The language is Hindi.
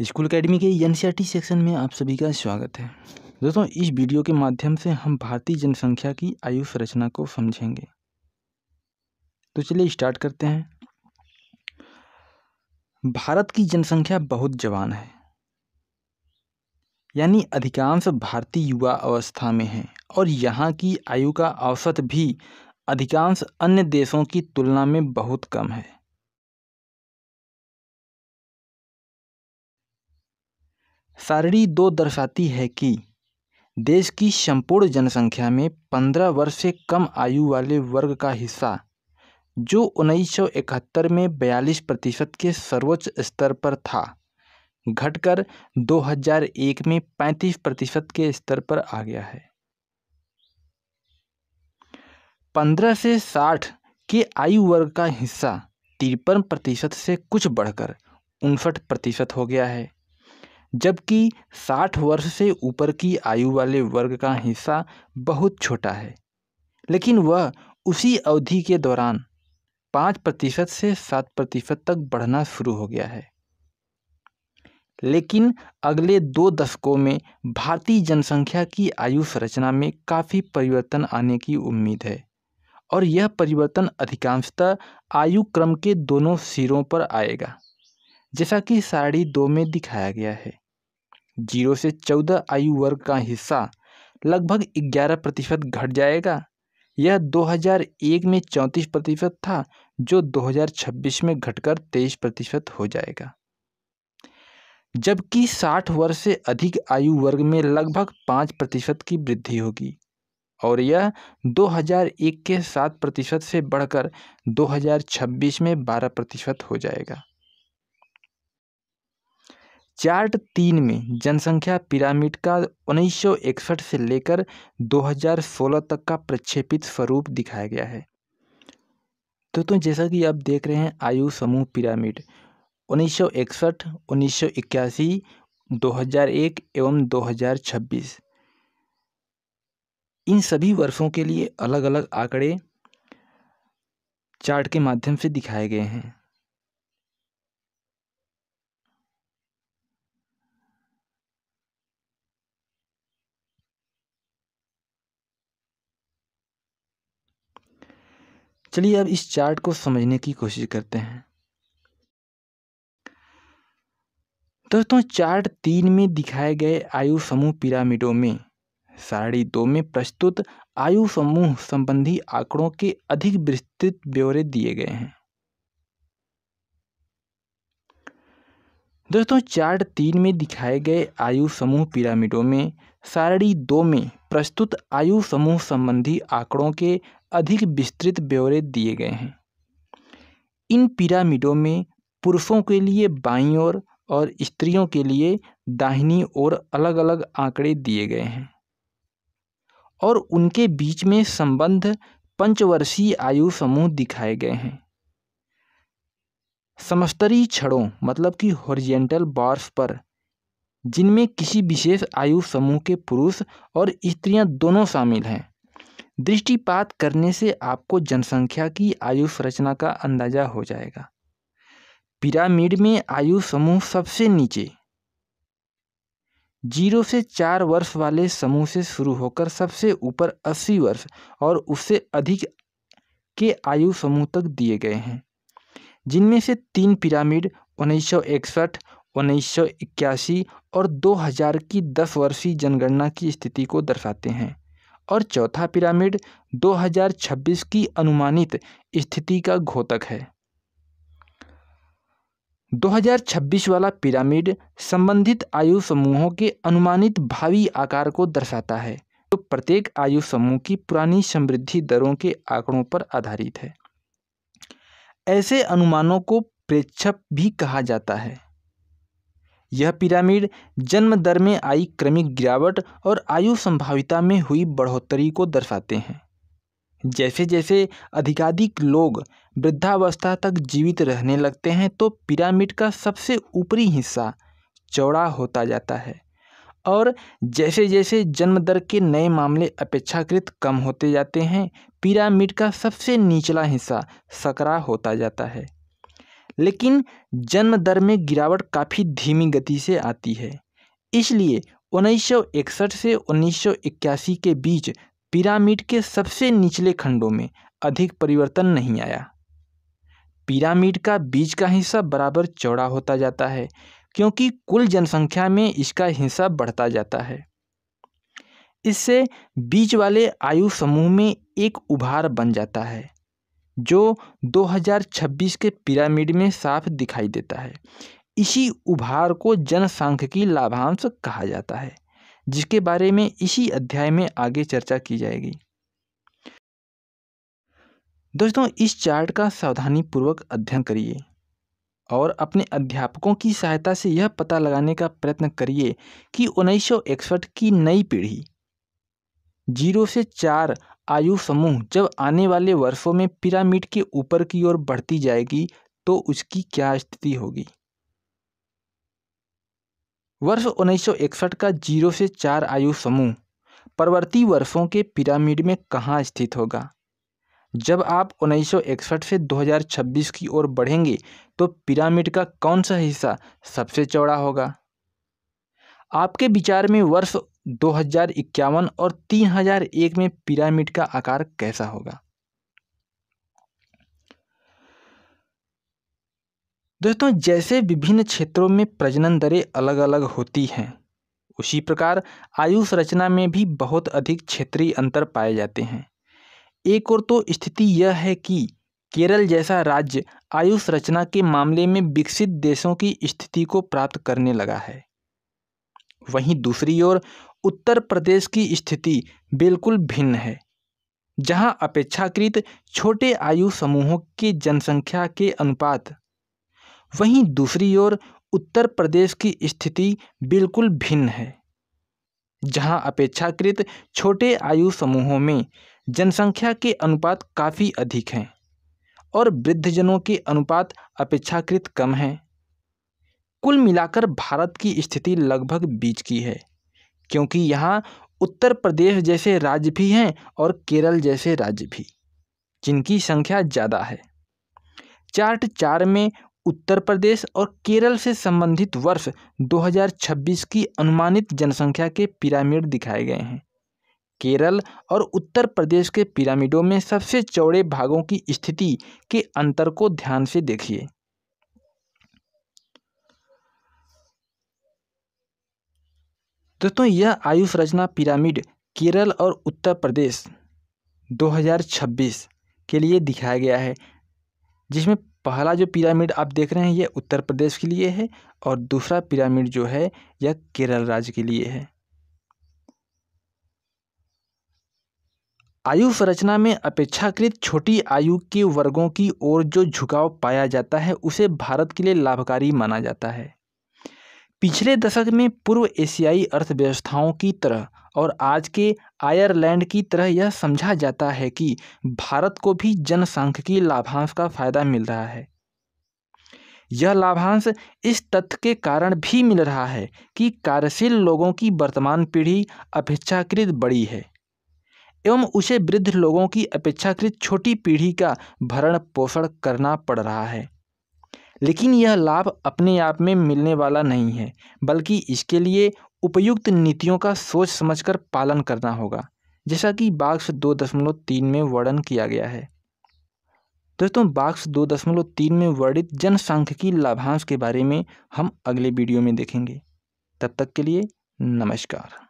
स्कूल अकेडमी के एन सेक्शन में आप सभी का स्वागत है दोस्तों इस वीडियो के माध्यम से हम भारतीय जनसंख्या की आयु संरचना को समझेंगे तो चलिए स्टार्ट करते हैं भारत की जनसंख्या बहुत जवान है यानी अधिकांश भारतीय युवा अवस्था में है और यहाँ की आयु का औसत भी अधिकांश अन्य देशों की तुलना में बहुत कम है सारणी दो दर्शाती है कि देश की संपूर्ण जनसंख्या में पंद्रह वर्ष से कम आयु वाले वर्ग का हिस्सा जो उन्नीस सौ इकहत्तर में बयालीस प्रतिशत के सर्वोच्च स्तर पर था घटकर 2001 में 35 प्रतिशत के स्तर पर आ गया है 15 से 60 के आयु वर्ग का हिस्सा तिरपन प्रतिशत से कुछ बढ़कर उनसठ प्रतिशत हो गया है जबकि साठ वर्ष से ऊपर की आयु वाले वर्ग का हिस्सा बहुत छोटा है लेकिन वह उसी अवधि के दौरान पाँच प्रतिशत से सात प्रतिशत तक बढ़ना शुरू हो गया है लेकिन अगले दो दशकों में भारतीय जनसंख्या की आयु संरचना में काफ़ी परिवर्तन आने की उम्मीद है और यह परिवर्तन अधिकांशतः आयु क्रम के दोनों सिरों पर आएगा जैसा कि साड़ी दो में दिखाया गया है जीरो से चौदह आयु वर्ग का हिस्सा लगभग ग्यारह प्रतिशत घट जाएगा यह 2001 में चौंतीस प्रतिशत था जो 2026 में घटकर तेईस प्रतिशत हो जाएगा जबकि 60 वर्ष से अधिक आयु वर्ग में लगभग पाँच प्रतिशत की वृद्धि होगी और यह 2001 के सात प्रतिशत से बढ़कर 2026 में बारह प्रतिशत हो जाएगा चार्ट तीन में जनसंख्या पिरामिड का उन्नीस सौ इकसठ से लेकर 2016 तक का प्रक्षेपित स्वरूप दिखाया गया है तो तो जैसा कि आप देख रहे हैं आयु समूह पिरामिड उन्नीस सौ इकसठ उन्नीस सौ इक्यासी दो हज़ार एक एवं 2026 इन सभी वर्षों के लिए अलग अलग आंकड़े चार्ट के माध्यम से दिखाए गए हैं चलिए अब इस चार्ट को समझने की कोशिश करते हैं दोस्तों चार्ट तीन में दिखाए गए आयु समूह पिरामिडों में सारणी दो में प्रस्तुत आयु समूह संबंधी आंकड़ों के अधिक विस्तृत ब्यौरे दिए गए हैं दोस्तों चार्ट तीन में दिखाए गए आयु समूह पिरामिडों में सारणी दो में प्रस्तुत आयु समूह संबंधी आंकड़ों के अधिक विस्तृत ब्यौरे दिए गए हैं इन पिरामिडों में पुरुषों के लिए बाईं ओर और, स्त्रियों के लिए दाहिनी ओर अलग अलग आंकड़े दिए गए हैं और उनके बीच में संबंध पंचवर्षीय आयु समूह दिखाए गए हैं समस्तरी छड़ों मतलब कि हॉरिजेंटल बार्स पर जिनमें किसी विशेष आयु समूह के पुरुष और स्त्रियां दोनों शामिल हैं दृष्टिपात करने से आपको जनसंख्या की आयु संरचना का अंदाज़ा हो जाएगा पिरामिड में आयु समूह सबसे नीचे जीरो से चार वर्ष वाले समूह से शुरू होकर सबसे ऊपर अस्सी वर्ष और उससे अधिक के आयु समूह तक दिए गए हैं जिनमें से तीन पिरामिड उन्नीस सौ इकसठ उन्नीस सौ इक्यासी और 2000 की 10 वर्षीय जनगणना की स्थिति को दर्शाते हैं और चौथा पिरामिड 2026 की अनुमानित स्थिति का घोतक है 2026 वाला पिरामिड संबंधित आयु समूहों के अनुमानित भावी आकार को दर्शाता है तो प्रत्येक आयु समूह की पुरानी समृद्धि दरों के आंकड़ों पर आधारित है ऐसे अनुमानों को प्रेक्षक भी कहा जाता है यह पिरामिड जन्म दर में आई क्रमिक गिरावट और आयु संभाविता में हुई बढ़ोतरी को दर्शाते हैं जैसे जैसे अधिकाधिक लोग वृद्धावस्था तक जीवित रहने लगते हैं तो पिरामिड का सबसे ऊपरी हिस्सा चौड़ा होता जाता है और जैसे जैसे जन्म दर के नए मामले अपेक्षाकृत कम होते जाते हैं पिरामिड का सबसे निचला हिस्सा सकरा होता जाता है लेकिन जन्म दर में गिरावट काफ़ी धीमी गति से आती है इसलिए उन्नीस से उन्नीस के बीच पिरामिड के सबसे निचले खंडों में अधिक परिवर्तन नहीं आया पिरामिड का बीच का हिस्सा बराबर चौड़ा होता जाता है क्योंकि कुल जनसंख्या में इसका हिस्सा बढ़ता जाता है इससे बीच वाले आयु समूह में एक उभार बन जाता है जो 2026 के पिरामिड में साफ दिखाई देता है इसी उभार को जनसांख्यिकी लाभांश कहा जाता है जिसके बारे में इसी अध्याय में आगे चर्चा की जाएगी दोस्तों इस चार्ट का सावधानी पूर्वक अध्ययन करिए और अपने अध्यापकों की सहायता से यह पता लगाने का प्रयत्न करिए कि उन्नीस की नई पीढ़ी जीरो से चार आयु समूह जब आने वाले वर्षों में पिरामिड के ऊपर की ओर बढ़ती जाएगी तो उसकी क्या स्थिति होगी वर्ष 1961 का जीरो से चार आयु समूह परवर्ती वर्षों के पिरामिड में कहाँ स्थित होगा जब आप 1961 से 2026 की ओर बढ़ेंगे तो पिरामिड का कौन सा हिस्सा सबसे चौड़ा होगा आपके विचार में वर्ष दो हजार इक्यावन और तीन हजार एक में पिरामिड का आकार कैसा होगा दोस्तों जैसे विभिन्न क्षेत्रों में प्रजनन दरें अलग अलग होती हैं उसी प्रकार आयुष रचना में भी बहुत अधिक क्षेत्रीय अंतर पाए जाते हैं एक और तो स्थिति यह है कि केरल जैसा राज्य आयुष रचना के मामले में विकसित देशों की स्थिति को प्राप्त करने लगा है वहीं दूसरी ओर उत्तर प्रदेश की स्थिति बिल्कुल भिन्न है जहाँ अपेक्षाकृत छोटे आयु समूहों की जनसंख्या के अनुपात वहीं दूसरी ओर उत्तर प्रदेश की स्थिति बिल्कुल भिन्न है जहां अपेक्षाकृत छोटे आयु समूहों में जनसंख्या के अनुपात काफ़ी अधिक हैं और वृद्धजनों के अनुपात अपेक्षाकृत कम हैं कुल मिलाकर भारत की स्थिति लगभग बीच की है क्योंकि यहाँ उत्तर प्रदेश जैसे राज्य भी हैं और केरल जैसे राज्य भी जिनकी संख्या ज़्यादा है चार्ट चार में उत्तर प्रदेश और केरल से संबंधित वर्ष 2026 की अनुमानित जनसंख्या के पिरामिड दिखाए गए हैं केरल और उत्तर प्रदेश के पिरामिडों में सबसे चौड़े भागों की स्थिति के अंतर को ध्यान से देखिए दोस्तों यह आयुष रचना पिरामिड केरल और उत्तर प्रदेश 2026 के लिए दिखाया गया है जिसमें पहला जो पिरामिड आप देख रहे हैं यह उत्तर प्रदेश के लिए है और दूसरा पिरामिड जो है यह केरल राज्य के लिए है आयु संरचना में अपेक्षाकृत छोटी आयु के वर्गों की ओर जो झुकाव पाया जाता है उसे भारत के लिए लाभकारी माना जाता है पिछले दशक में पूर्व एशियाई अर्थव्यवस्थाओं की तरह और आज के आयरलैंड की तरह यह समझा जाता है कि भारत को भी जनसांख्यिकी लाभांश का फायदा मिल रहा है यह लाभांश इस तथ्य के कारण भी मिल रहा है कि कार्यशील लोगों की वर्तमान पीढ़ी अपेक्षाकृत बड़ी है एवं उसे वृद्ध लोगों की अपेक्षाकृत छोटी पीढ़ी का भरण पोषण करना पड़ रहा है लेकिन यह लाभ अपने आप में मिलने वाला नहीं है बल्कि इसके लिए उपयुक्त नीतियों का सोच समझकर पालन करना होगा जैसा कि बाक्स दो दशमलव तीन में वर्णन किया गया है दोस्तों बाक्स दो दशमलव तीन में वर्णित की लाभांश के बारे में हम अगले वीडियो में देखेंगे तब तक के लिए नमस्कार